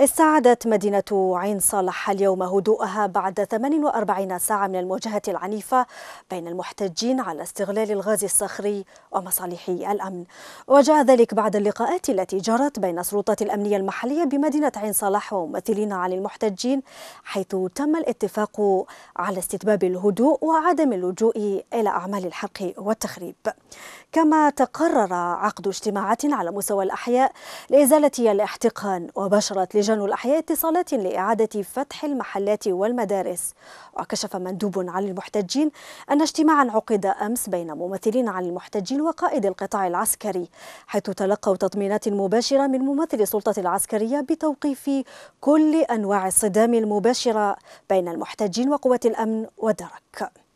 استعادت مدينة عين صالح اليوم هدوءها بعد 48 ساعة من المواجهة العنيفة بين المحتجين على استغلال الغاز الصخري ومصالح الأمن وجاء ذلك بعد اللقاءات التي جرت بين السلطات الأمنية المحلية بمدينة عين صالح وممثلين عن المحتجين حيث تم الاتفاق على استتباب الهدوء وعدم اللجوء إلى أعمال الحرق والتخريب كما تقرر عقد اجتماعات على مستوى الأحياء لإزالة الاحتقان وبشرت لجان الأحياء اتصالات لإعادة فتح المحلات والمدارس وكشف مندوب عن المحتجين أن اجتماعا عقد أمس بين ممثلين عن المحتجين وقائد القطاع العسكري حيث تلقوا تطمينات مباشرة من ممثل السلطة العسكرية بتوقيف كل أنواع الصدام المباشرة بين المحتجين وقوات الأمن والدرك